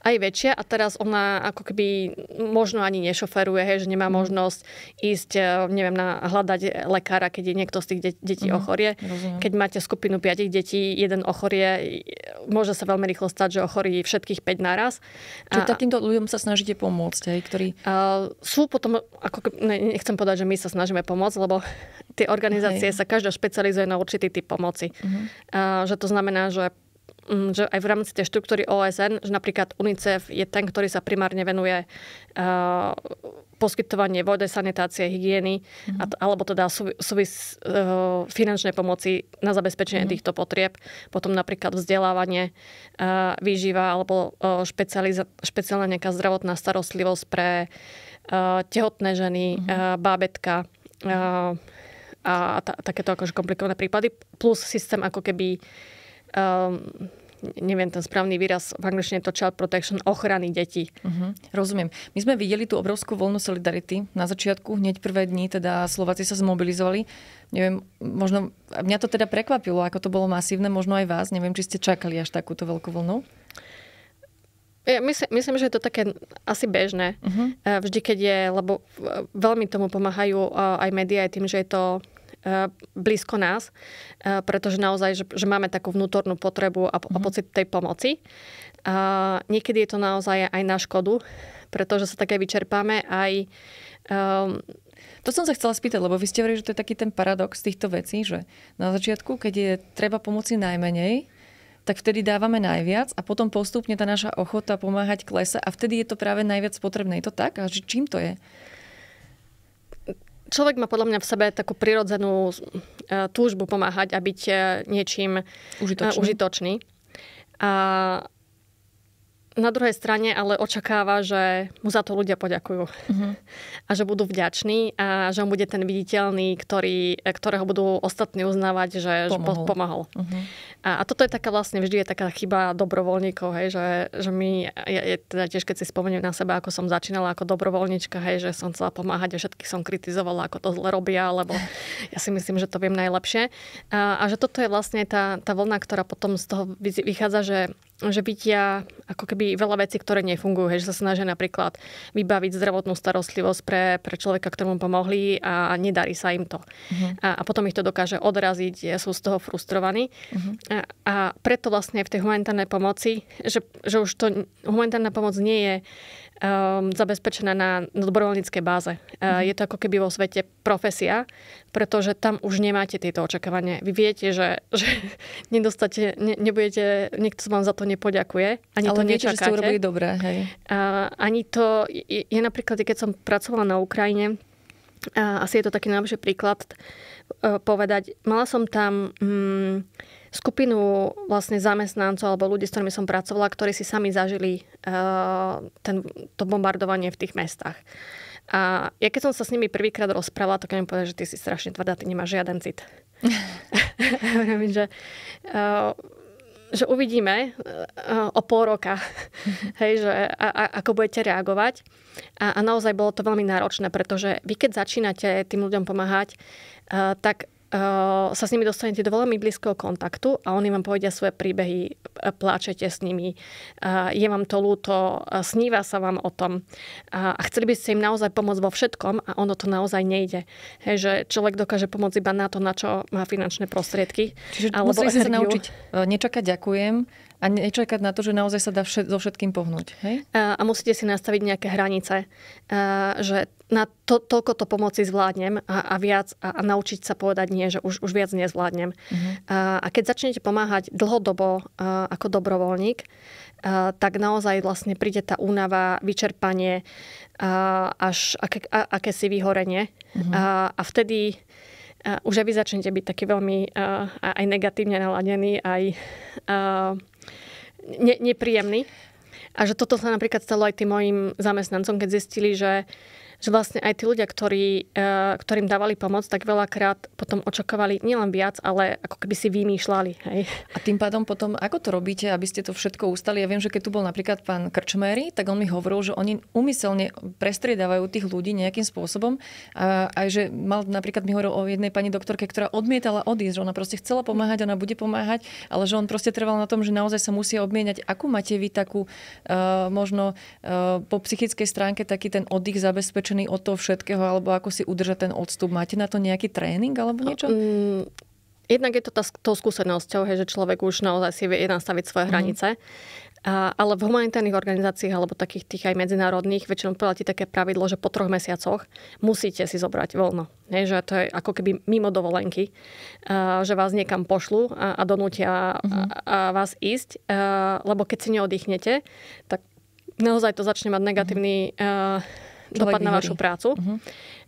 aj väčšia a teraz ona ako keby možno ani nešoferuje, hej, že nemá mhm. možnosť ísť, eh, neviem, na, hľadať lekára, keď je niekto z tých de- detí mm, ochorie. Rozumiem. Keď máte skupinu 5 detí, jeden ochorie, môže sa veľmi rýchlo stať, že ochorí všetkých 5 naraz. Čiže a, takýmto ľuďom sa snažíte pomôcť, hej, ktorí... Uh, sú potom, ako, ne, nechcem povedať, že my sa snažíme pomôcť, lebo tie organizácie hej. sa každá špecializuje na určitý typ pomoci. Mm. Uh, že to znamená, že Mm, že aj v rámci tej štruktúry OSN, že napríklad UNICEF je ten, ktorý sa primárne venuje uh, poskytovanie vody, sanitácie, hygieny, mm-hmm. a, alebo teda sú, súvis uh, eh, finančnej pomoci na zabezpečenie mm-hmm. týchto potrieb. Potom napríklad vzdelávanie, uh, výživa alebo uh, špecializa- špeciálna nejaká zdravotná starostlivosť pre uh, tehotné ženy, mm-hmm. uh, bábetka, uh, a t- takéto akože komplikované prípady, plus systém ako keby um, neviem ten správny výraz v angličtine to child protection, ochrany detí. Uh-huh. Rozumiem. My sme videli tú obrovskú voľnu solidarity na začiatku, hneď prvé dni, teda Slováci sa zmobilizovali. Neviem, možno, mňa to teda prekvapilo, ako to bolo masívne, možno aj vás. Neviem, či ste čakali až takúto veľkú vlnu. Ja myslím, myslím, že je to také asi bežné. Uh-huh. Vždy, keď je, lebo eh, veľmi tomu pomáhajú eh, aj médiá aj tým, že je to Eh, blízko nás, eh, pretože naozaj, že, že máme takú vnútornú potrebu a, a mhm. pocit tej pomoci. A niekedy je to naozaj aj na škodu, pretože sa také vyčerpáme aj... Um, to som sa chcela spýtať, lebo vy ste hovorili, že to je taký ten paradox týchto vecí, že na začiatku, keď je treba pomoci najmenej, tak vtedy dávame najviac a potom postupne tá naša ochota pomáhať klesa a vtedy je to práve najviac potrebné. Je to tak? A čím to je? človek má podľa mňa v sebe takú prirodzenú e, túžbu pomáhať a byť e, niečím e, užitočný. užitočný. A na druhej strane ale očakáva, že mu za to ľudia poďakujú. Uh-huh. A že budú vďační a že on bude ten viditeľný, ktorý, ktorého budú ostatní uznávať, že pomohol. Že pomohol. Uh-huh. Mhm. A, a toto je taká vlastne vždy je taká chyba dobrovoľníkov, hej, že, že my, ja, ja teda tiež keď si spomeniem na seba, ako som začínala ako dobrovoľníčka, hej, že som chcela pomáhať a všetkých som kritizovala, ako to zle robia, lebo ja si myslím, že to viem najlepšie. A, a že toto je vlastne tá, tá vlna, ktorá potom z toho vychádza, že že vidia ako keby veľa vecí, ktoré nefungujú, hej, že sa snažia napríklad vybaviť zdravotnú starostlivosť pre, pre človeka, ktorému pomohli a nedarí sa im to. Uh-huh. A, a potom ich to dokáže odraziť, sú z toho frustrovaní. Uh-huh. A, a preto vlastne v tej humanitárnej pomoci, že, že už to humanitárna pomoc nie je um, zabezpečená na, na dobrovoľníckej báze. Uh, mhm. je to ako keby vo svete profesia, pretože tam už nemáte tieto očakávania. Vy viete, že, že nedostate, ne, nebudete, niekto vám za to nepoďakuje. Ani Ale to viete, nečakáte. že ste urobili dobré. Hej. Uh, ani to, je, je napríklad, keď som pracovala na Ukrajine, uh, asi je to taký najlepší príklad, uh, povedať, mala som tam... Um, mm, skupinu vlastne zamestnancov alebo ľudí, s ktorými som pracovala, ktorí si sami zažili uh, ten, to bombardovanie v tých mestách. A ja keď som sa s nimi prvýkrát rozprávala, tak mi povedali, že ty si strašne tvrdá, ty nemáš žiaden cit. že, eh, že uvidíme eh, o pol roka, hej, že a, a, ako budete reagovať. A, a naozaj bolo to veľmi náročné, pretože vy keď začínate tým ľuďom pomáhať, tak Eh, sa s nimi dostanete do veľmi blízkeho kontaktu a oni vám povedia svoje príbehy, eh, pláčete s nimi, eh, je vám to ľúto, sníva sa vám o tom a chceli by ste im naozaj pomôcť vo všetkom a ono to naozaj nejde. Hej, že človek dokáže pomôcť iba na to, na čo má finančné prostriedky. Čiže alebo sa naučiť nečakať ďakujem, a nečakať na to, že naozaj sa dá všet, so všetkým pohnúť. Hej? A, a musíte si nastaviť nejaké hranice, a, že na to, toľko to pomoci zvládnem a, a viac a, a naučiť sa povedať nie, že už, už viac nezvládnem. Uh-huh. A, a keď začnete pomáhať dlhodobo a, ako dobrovoľník, a, tak naozaj vlastne príde tá únava, vyčerpanie a, až aké, a, aké si vyhorenie. Uh-huh. A, a vtedy a, už aj vy začnete byť taký veľmi a, aj negatívne naladený, aj a, ne, nepríjemný. A že toto sa napríklad stalo aj tým mojim zamestnancom, keď zistili, že že vlastne aj tí ľudia, ktorí, e, ktorým dávali pomoc, tak veľakrát potom očakávali nielen viac, ale ako keby si vymýšľali. Hej. A tým pádom potom, ako to robíte, aby ste to všetko ustali? Ja viem, že keď tu bol napríklad pán Krčméry, tak on mi hovoril, že oni umyselne prestriedávajú tých ľudí nejakým spôsobom. A aj že mal napríklad mi hovoril o jednej pani doktorke, ktorá odmietala odísť, že ona proste chcela pomáhať, ona bude pomáhať, ale že on proste trval na tom, že naozaj sa musia obmieniať. Akú máte vy takú uh, možno uh, po psychickej stránke taký ten oddych zabezpečený? odtlačený od toho všetkého, alebo ako si udržať ten odstup? Máte na to nejaký tréning alebo niečo? Mm, jednak je to tá, tou skúsenosťou, že človek už naozaj si vie nastaviť svoje mhm. hranice. A, ale v humanitárnych organizáciách alebo takých tých aj medzinárodných väčšinou platí také pravidlo, že po troch mesiacoch musíte si zobrať voľno. Nie, že to je ako keby mimo dovolenky, a, že vás niekam pošlu a, a donútia uh-huh. a, mhm. a vás ísť, a, lebo keď si neoddychnete, tak naozaj to začne mať negatívny uh-huh dopad na vašu prácu. Uh-huh.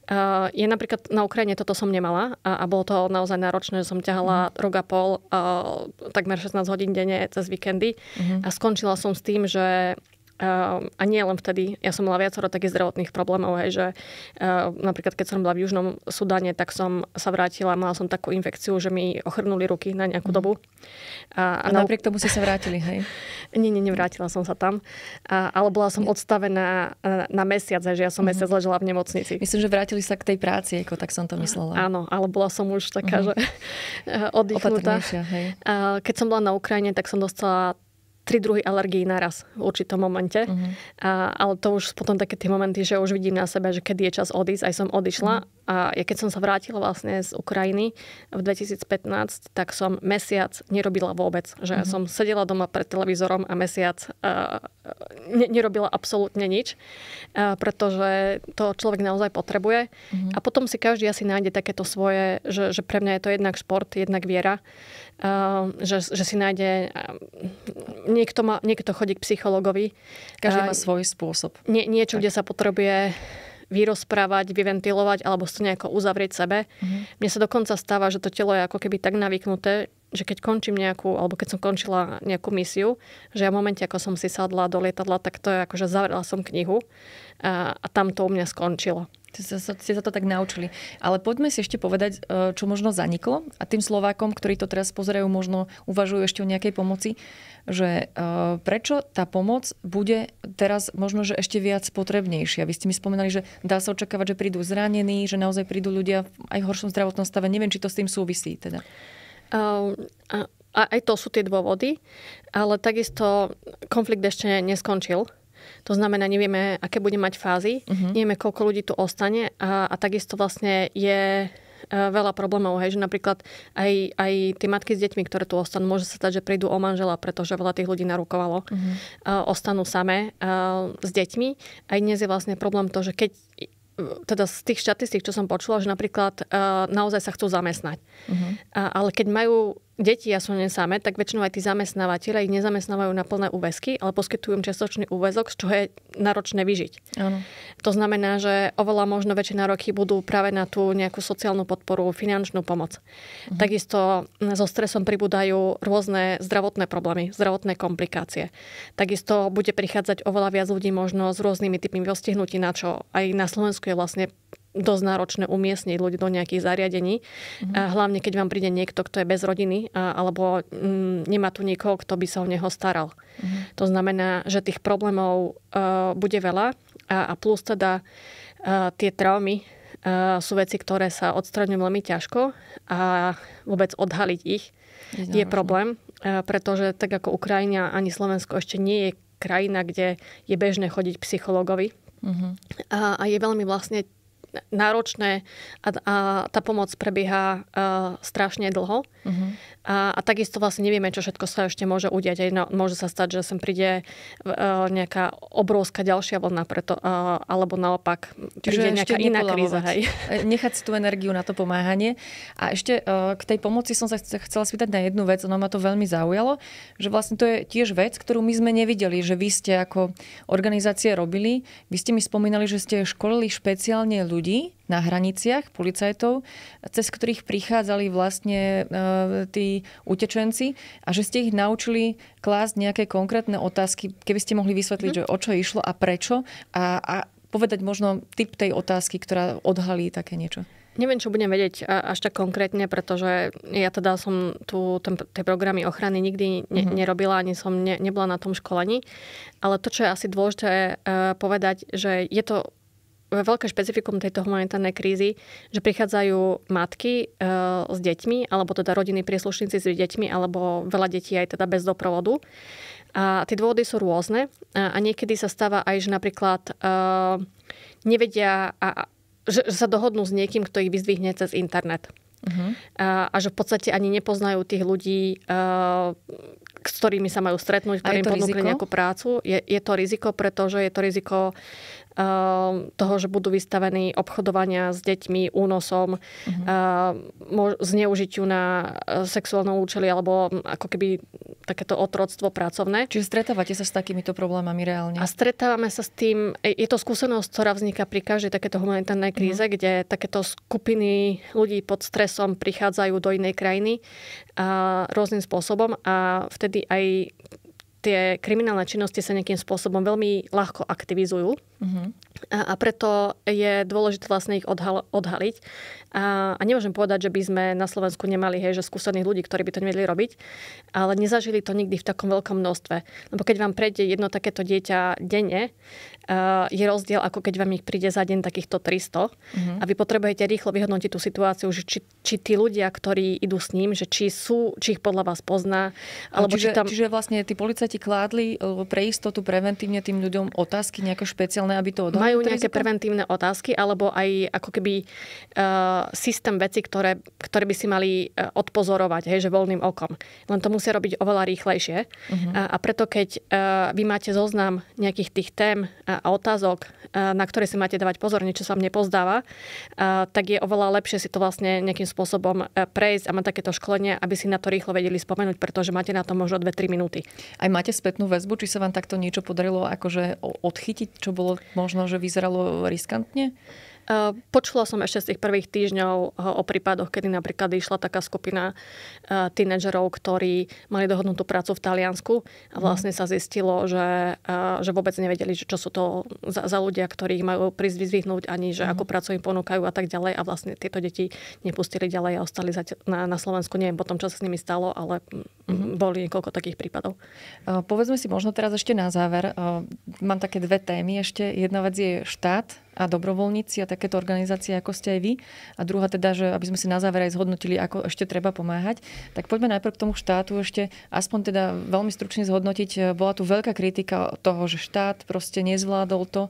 Uh, je napríklad na Ukrajine toto som nemala a, a bolo to naozaj náročné, že som ťahala uh-huh. rok a pol, uh, takmer 16 hodín denne cez víkendy uh-huh. a skončila som s tým, že Ehm, a nie len vtedy, ja som mala viacero takých zdravotných problémov, hej, že ehm, napríklad keď som bola v Južnom sudáne, tak som sa vrátila, mala som takú infekciu, že mi ochrnuli ruky na nejakú mhm. dobu. A, a, a napriek na... tomu si sa vrátili, hej? nie, nie, nevrátila som sa tam. A, ale bola som odstavená e, na mesiac, hej, že ja som uh-huh. mesiac ležela v nemocnici. Myslím, že vrátili sa k tej práci, ako tak som to myslela. Áno, ale bola som už taká, uh-huh. že e, oddychnutá. Hej. A, keď som bola na Ukrajine, tak som dostala tri druhy alergií naraz v určitom momente. Uh-huh. A, ale to už potom také tie momenty, že už vidím na sebe, že kedy je čas odísť, aj som odišla. Uh-huh. A ja keď som sa vrátila vlastne z Ukrajiny v 2015, tak som mesiac nerobila vôbec. Že uh-huh. som sedela doma pred televízorom a mesiac uh, ne- nerobila absolútne nič, uh, pretože to človek naozaj potrebuje. Uh-huh. A potom si každý asi nájde takéto svoje, že, že pre mňa je to jednak šport, jednak viera. Ehm, že, že si nájde... Ehm, niekto, má, niekto chodí k psychologovi. Každý má svoj spôsob. Nie, niečo, tak. kde sa potrebuje vyrozprávať, vyventilovať alebo to nejako uzavrieť sebe. Mm-hmm. Mne sa dokonca stáva, že to telo je ako keby tak navyknuté, že keď končím nejakú, alebo keď som končila nejakú misiu, že ja v momente, ako som si sadla do lietadla, tak to je ako, že zavrela som knihu a, a tam to u mňa skončilo. Ste sa to tak naučili. Ale poďme si ešte povedať, e, čo možno zaniklo. A tým Slovákom, ktorí to teraz pozerajú, možno uvažujú ešte o nejakej pomoci, že e, prečo tá pomoc bude teraz možno, že ešte viac potrebnejšia. Vy ste mi spomenali, že dá sa očakávať, že prídu zranení, že naozaj prídu ľudia aj v horšom zdravotnom stave. Neviem, či to s tým súvisí. Teda. Ehm, a aj to sú tie dôvody, ale takisto konflikt ešte neskončil. To znamená, nevieme, aké bude mať fázy, uh-huh. nevieme, koľko ľudí tu ostane a, a takisto vlastne je e, veľa problémov, hej, že napríklad aj, aj tie matky s deťmi, ktoré tu ostanú, môže sa stať, že prídu o manžela, pretože veľa tých ľudí narukovalo, uh-huh. ostanú samé uh, s deťmi. Aj dnes je vlastne problém to, že keď teda z tých štatistík, čo som počula, že napríklad uh, naozaj sa chcú zamestnať. Uh-huh. Uh, ale keď majú deti a sú samé, tak väčšinou aj tí zamestnávateľe ich nezamestnávajú na plné úväzky, ale poskytujú im čiastočný úväzok, z čoho je náročné vyžiť. Ano. To znamená, že oveľa možno väčšie nároky budú práve na tú nejakú sociálnu podporu, finančnú pomoc. Uh-huh. Takisto so stresom pribúdajú rôzne zdravotné problémy, zdravotné komplikácie. Takisto bude prichádzať oveľa viac ľudí možno s rôznymi typmi vystihnutí, na čo aj na Slovensku je vlastne dosť náročné umiestniť ľudí do nejakých zariadení. Mm-hmm. hlavne, keď vám príde niekto, kto je bez rodiny alebo mm, nemá tu niekoho, kto by sa o neho staral. Mm-hmm. To znamená, že tých problémov uh, bude veľa a, a plus teda uh, tie traumy uh, sú veci, ktoré sa odstraňujú veľmi ťažko a vôbec odhaliť ich je, je problém, uh, pretože tak ako Ukrajina, ani Slovensko ešte nie je krajina, kde je bežné chodiť psychologovi. Uh-huh. Mm-hmm. A, a je veľmi vlastne náročné a, a tá pomoc prebieha uh, strašne dlho. Uh-huh. A, a takisto vlastne nevieme, čo všetko sa ešte môže udiať. Aj no, môže sa stať, že sem príde uh, nejaká obrovská ďalšia vlna, preto, uh, alebo naopak príde Čiže nejaká iná kríza. Hej. Nechať si tú energiu na to pomáhanie. A ešte uh, k tej pomoci som sa chcela spýtať na jednu vec, ono ma to veľmi zaujalo, že vlastne to je tiež vec, ktorú my sme nevideli, že vy ste ako organizácie robili. Vy ste mi spomínali, že ste školili špeciálne ľudí ľudí na hraniciach, policajtov, cez ktorých prichádzali vlastne e, tí utečenci a že ste ich naučili klásť nejaké konkrétne otázky, keby ste mohli vysvetliť, mm. že o čo išlo a prečo a, a povedať možno typ tej otázky, ktorá odhalí také niečo. Neviem, čo budem vedieť až tak konkrétne, pretože ja teda som tu ten, tie programy ochrany nikdy ne, mm-hmm. nerobila, ani som ne, nebola na tom školení. Ale to, čo je asi dôležité e, povedať, že je to veľké špecifikum tejto humanitárnej krízy, že prichádzajú matky e, s deťmi, alebo teda rodiny príslušníci s deťmi, alebo veľa detí aj teda bez doprovodu. A tie dôvody sú rôzne a, a niekedy sa stáva aj, že napríklad e, nevedia, a, že, že sa dohodnú s niekým, kto ich vyzdvihne cez internet. Uh-huh. A, a že v podstate ani nepoznajú tých ľudí, uh, s ktorými sa majú stretnúť, ktorým ponúkli nejakú prácu. Je, je to riziko, pretože je to riziko Ehm, toho, že budú vystavení obchodovania s deťmi, únosom, uh-huh. zneužitiu na e, sexuálne účely alebo ako keby takéto otroctvo pracovné. Čiže stretávate sa s takýmito problémami reálne? A stretávame sa s tým, e, je to skúsenosť, ktorá vzniká pri každej takéto humanitárnej mhm. kríze, uh-huh. kde takéto skupiny ľudí pod stresom prichádzajú do inej krajiny a rôznym spôsobom a vtedy aj tie kriminálne činnosti sa nejakým spôsobom veľmi ľahko aktivizujú. Mm-hmm. A preto je dôležité vlastne ich odhal- odhaliť. A, a nemôžem povedať, že by sme na Slovensku nemali hej, že skúsených ľudí, ktorí by to nemedli robiť, ale nezažili to nikdy v takom veľkom množstve. Lebo keď vám prejde jedno takéto dieťa denne, uh, je rozdiel, ako keď vám ich príde za deň takýchto 300 mm-hmm. a vy potrebujete rýchlo vyhodnotiť tú situáciu, že či, či tí ľudia, ktorí idú s ním, že či sú, či ich podľa vás pozná. Alebo čiže, či tam... čiže vlastne tí policajti kládli e, pre istotu preventívne tým ľuďom otázky nejaké špeciálne, aby to odhalili? majú nejaké riziko? preventívne otázky alebo aj ako keby uh, systém veci, ktoré, ktoré by si mali uh, odpozorovať, hej, že voľným okom. Len to musia robiť oveľa rýchlejšie. Uh-huh. A, a preto, keď uh, vy máte zoznam nejakých tých tém a, otázok, uh, na ktoré si máte dávať pozor, niečo sa vám nepozdáva, uh, tak je oveľa lepšie si to vlastne nejakým spôsobom uh, prejsť a mať takéto školenie, aby si na to rýchlo vedeli spomenúť, pretože máte na to možno 2-3 minúty. Aj máte spätnú väzbu, či sa vám takto niečo podarilo akože odchytiť, čo bolo možno, že vyzeralo riskantne? Eh, počula som ešte z tých prvých týždňov eh, o prípadoch, kedy napríklad išla taká skupina eh, tínedžerov, ktorí mali dohodnutú prácu v Taliansku a mhm. vlastne sa zistilo, že, že vôbec nevedeli, čo sú to za, za ľudia, ktorých majú prísť vyzvihnúť, ani že mhm. ako prácu im ponúkajú a tak ďalej. A vlastne tieto deti nepustili ďalej a ostali na, na Slovensku. Neviem potom, čo sa s nimi stalo, ale mm, mhm. mm, boli niekoľko takých prípadov. Povedzme si možno teraz ešte na záver. Mám také dve témy ešte. Jedna vec je štát, a dobrovoľníci a takéto organizácie, ako ste aj vy. A druhá teda, že aby sme si na záver aj zhodnotili, ako ešte treba pomáhať. Tak poďme najprv k tomu štátu ešte aspoň teda veľmi stručne zhodnotiť. Bola tu veľká kritika toho, že štát proste nezvládol to,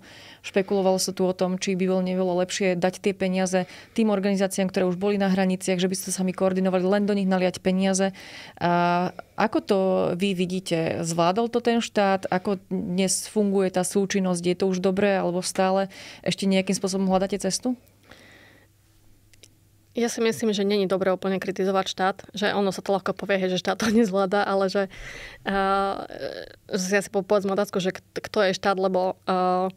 Špekulovalo sa tu o tom, či by bolo nebolo lepšie dať tie peniaze tým organizáciám, ktoré už boli na hraniciach, že by ste sami koordinovali, len do nich naliať peniaze. A ako to vy vidíte? Zvládol to ten štát? Ako dnes funguje tá súčinnosť? Je to už dobré alebo stále ešte nejakým spôsobom hľadáte cestu? Ja si myslím, že není dobré úplne kritizovať štát, že ono sa to ľahko povie, že štát to nezvláda, ale že, uh, že si asi povedzme otázku, že kto je štát, lebo uh,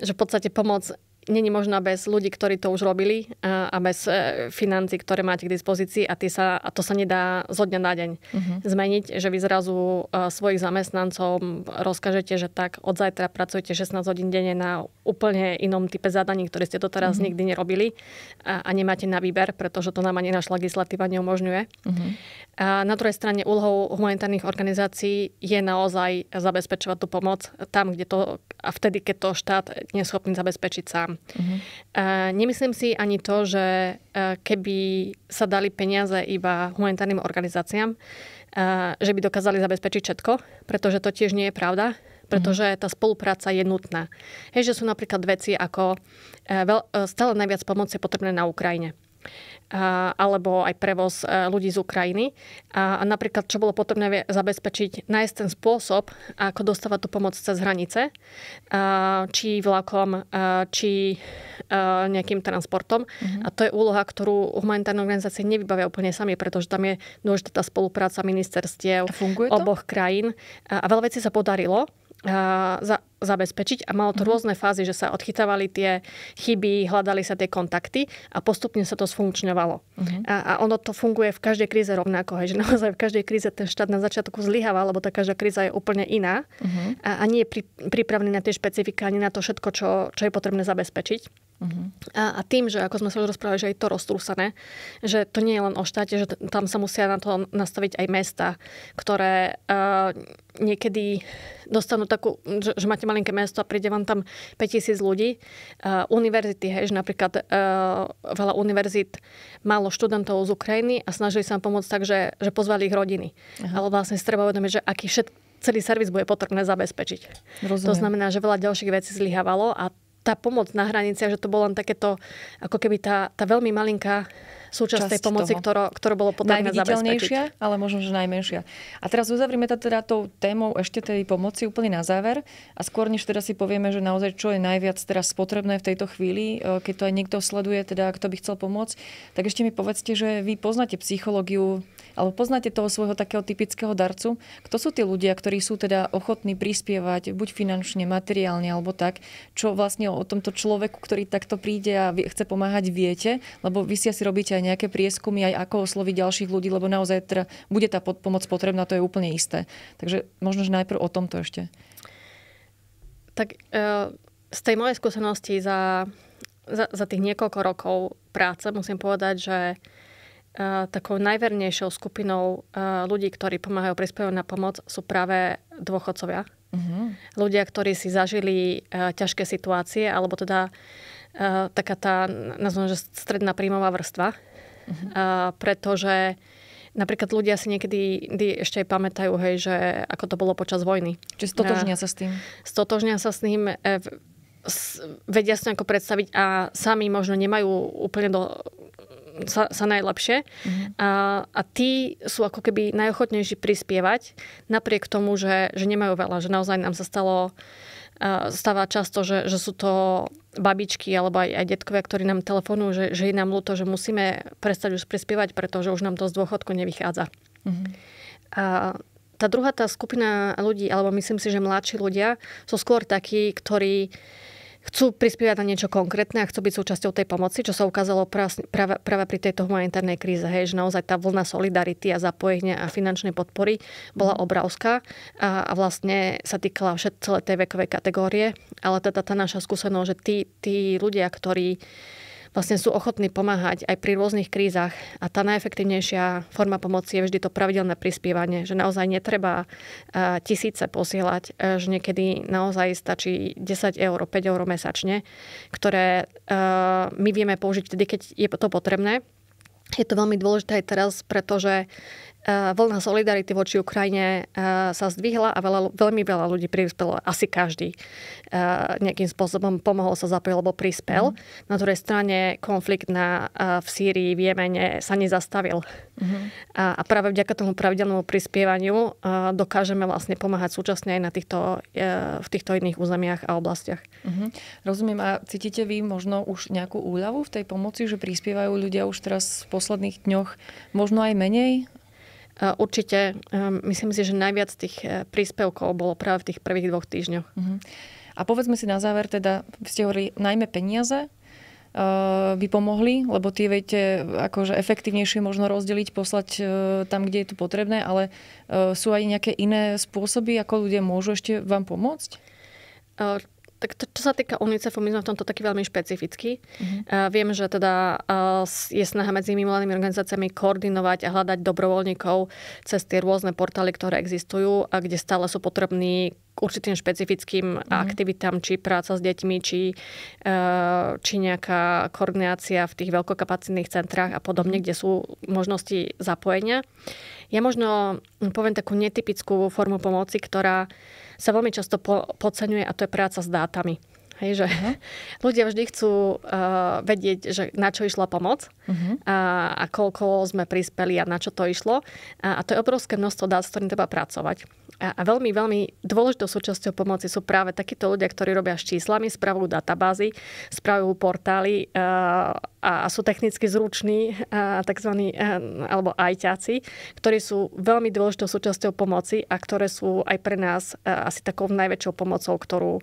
že v podstate pomoc není možná bez ľudí, ktorí to už robili a, bez e, financí, ktoré máte k dispozícii a, sa, a to sa nedá zo dňa na deň uh-huh. zmeniť, že vy zrazu e, svojich zamestnancov rozkažete, že tak od zajtra pracujete 16 hodín denne na úplne inom type zadaní, ktoré ste doteraz uh-huh. nikdy nerobili a, a nemáte na výber, pretože to nám ani naša legislatíva neumožňuje. Uh-huh. A na druhej strane úlohou humanitárnych organizácií je naozaj zabezpečovať tú pomoc tam, kde to a vtedy, keď to štát nie je schopný zabezpečiť sám. Uh-huh. Nemyslím si ani to, že e, keby sa dali peniaze iba humanitárnym organizáciám, e, že by dokázali zabezpečiť všetko, pretože to tiež nie je pravda pretože mhm. tá spolupráca je nutná. Hej, že sú napríklad veci ako e, veľ, stále najviac pomoci je potrebné na Ukrajine alebo aj prevoz e, ľudí z Ukrajiny. A napríklad, čo bolo potrebné zabezpečiť, nájsť ten spôsob, ako dostávať tú pomoc cez hranice, či vlakom, či e, nejakým transportom. Mm-hmm. A to je úloha, ktorú humanitárne organizácie nevybavia úplne sami, pretože tam je dôležitá tá spolupráca ministerstiev oboch krajín. A veľa vecí sa podarilo. A za zabezpečiť a malo to mhm. rôzne fázy, že sa odchytávali tie chyby, hľadali sa tie kontakty a postupne sa to sfunkčňovalo. Mm-hmm. A, a ono to funguje v každej kríze rovnako, hej, že naozaj v každej kríze ten štát na začiatku zlyháva, lebo tá každá kríza je úplne iná mm-hmm. a, a nie je pri, pripravený na tie špecifika, ani na to všetko, čo, čo je potrebné zabezpečiť. Uh-huh. A, a tým, že ako sme sa už rozprávali, že je to roztrúsené, že to nie je len o štáte, že tam sa musia na to nastaviť aj mesta, ktoré uh, niekedy dostanú takú, že, že máte máte malinké mesto a príde vám tam 5000 ľudí. Uh, univerzity, hej, že napríklad uh, veľa univerzít malo študentov z Ukrajiny a snažili sa pomôcť tak, že, že pozvali ich rodiny. Aha. Ale vlastne si treba uvedomiť, že aký všet, celý servis bude potrebné zabezpečiť. Rozumiem. To znamená, že veľa ďalších vecí zlyhávalo a tá pomoc na hranici, že to bolo len takéto, ako keby tá, tá veľmi malinká súčasť Časť tej pomoci, ktorá bolo potrebné zabezpečiť. ale možno, že najmenšia. A teraz uzavrime to teda tou témou ešte tej pomoci úplne na záver. A skôr, než teda si povieme, že naozaj čo je najviac teraz potrebné v tejto chvíli, e, keď to aj niekto sleduje, teda kto by chcel pomôcť, tak ešte mi povedzte, že vy poznáte psychológiu alebo poznáte toho svojho takého typického darcu? Kto sú tí ľudia, ktorí sú teda ochotní prispievať buď finančne, materiálne alebo tak? Čo vlastne o tomto človeku, ktorý takto príde a chce pomáhať, viete? Lebo vy si asi robíte aj nejaké prieskumy, aj ako osloviť ďalších ľudí, lebo naozaj teda bude tá pomoc potrebná, to je úplne isté. Takže možno, že najprv o tomto ešte. Tak e, z tej mojej skúsenosti za, za, za tých niekoľko rokov práce musím povedať, že takou najvernejšou skupinou ľudí, ktorí pomáhajú, prispievať na pomoc, sú práve dôchodcovia. Uh-huh. Ľudia, ktorí si zažili ťažké situácie, alebo teda taká tá, nazvam, že stredná príjmová vrstva. Uh-huh. Pretože napríklad ľudia si niekedy ešte aj pamätajú, hej, že ako to bolo počas vojny. Čiže stotožnia sa s tým. Stotožnia sa s tým, e, vedia si to ako predstaviť a sami možno nemajú úplne do, sa, sa najlepšie. Mm-hmm. A, a tí sú ako keby najochotnejší prispievať, napriek tomu, že, že nemajú veľa. Že naozaj nám sa stalo, uh, stáva často, že, že sú to babičky alebo aj, aj detkovia, ktorí nám telefonujú, že, že je nám ľúto, že musíme prestať už prispievať, pretože už nám to z dôchodku nevychádza. Mm-hmm. A, tá druhá tá skupina ľudí, alebo myslím si, že mladší ľudia, sú skôr takí, ktorí chcú prispievať na niečo konkrétne a chcú byť súčasťou tej pomoci, čo sa ukázalo práve, práve pri tejto humanitárnej kríze, hej, že naozaj tá vlna solidarity a zapojenia a finančnej podpory bola mhm. obrovská a, a vlastne sa týkala všet celé tej vekovej kategórie, ale teda tá naša skúsenosť, že tí, tí ľudia, ktorí vlastne sú ochotní pomáhať aj pri rôznych krízach a tá najefektívnejšia forma pomoci je vždy to pravidelné prispievanie, že naozaj netreba e, tisíce posielať, e, že niekedy naozaj stačí 10 eur, 5 eur mesačne, ktoré e, my vieme použiť vtedy, keď je to potrebné. Je to veľmi dôležité aj teraz, pretože E, vlna solidarity voči Ukrajine e, sa zdvihla a veľa, veľmi veľa ľudí prispelo. Asi každý e, nejakým spôsobom pomohol sa zapojil alebo prispel. Mm. Na druhej strane konflikt na, v Sýrii, v Jemene sa nezastavil. Mm. A, a práve vďaka tomu pravidelnému prispievaniu dokážeme vlastne pomáhať súčasne aj na týchto, v týchto iných územiach a oblastiach. Mm. Rozumiem. A cítite vy možno už nejakú úľavu v tej pomoci, že prispievajú ľudia už teraz v posledných dňoch možno aj menej Eh, určite, eh, myslím si, že najviac tých eh, príspevkov bolo práve v tých prvých dvoch týždňoch. Mhm. A povedzme si na záver, teda ste hovorili najmä peniaze, by pomohli, lebo tie viete akože efektívnejšie možno rozdeliť, poslať tam, kde je to potrebné, ale sú aj nejaké iné spôsoby, ako ľudia môžu ešte vám pomôcť? Tak to, čo sa týka UNICEFu, my sme v tomto taký veľmi špecifický. Mm-hmm. Uh, viem, že teda uh, je snaha medzi mimovládnymi organizáciami koordinovať a hľadať dobrovoľníkov cez tie rôzne portály, ktoré existujú a kde stále sú potrební k určitým špecifickým mm-hmm. aktivitám, či práca s deťmi, či, uh, či nejaká koordinácia v tých veľkokapacitných centrách a podobne, mm-hmm. kde sú možnosti zapojenia. Ja možno poviem takú netypickú formu pomoci, ktorá uh, sa veľmi často po, podceňuje a to je práca s dátami. Hej, že uh-huh. ľudia vždy chcú uh, vedieť, že na čo išla pomoc uh-huh. a, a koľko sme prispeli a na čo to išlo. A, a to je obrovské množstvo dát, s ktorým treba pracovať. A, a veľmi, veľmi dôležitou súčasťou pomoci sú práve takíto ľudia, ktorí robia s číslami, spravujú databázy, spravujú portály, uh, a sú technicky zruční, tzv. alebo ajťáci, ktorí sú veľmi dôležitou súčasťou pomoci a ktoré sú aj pre nás asi takou najväčšou pomocou, ktorú,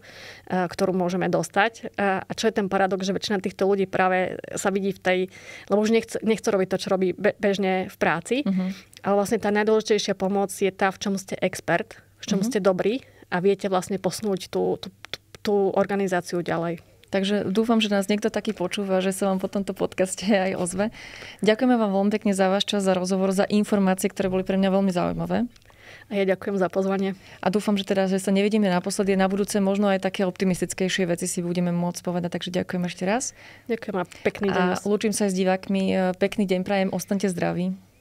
ktorú môžeme dostať. A čo je ten paradox, že väčšina týchto ľudí práve sa vidí v tej, lebo už nechce, nechce robiť to, čo robí bežne v práci, uh-huh. ale vlastne tá najdôležitejšia pomoc je tá, v čom ste expert, v čom uh-huh. ste dobrí a viete vlastne posnúť tú, tú, tú organizáciu ďalej. Takže dúfam, že nás niekto taký počúva, že sa vám po tomto podcaste aj ozve. Ďakujeme vám veľmi pekne za váš čas, za rozhovor, za informácie, ktoré boli pre mňa veľmi zaujímavé. A ja ďakujem za pozvanie. A dúfam, že teraz, že sa nevidíme naposledy, na budúce možno aj také optimistickejšie veci si budeme môcť povedať, takže ďakujem ešte raz. Ďakujem a pekný deň. A lúčim sa aj s divákmi, pekný deň prajem, ostante zdraví.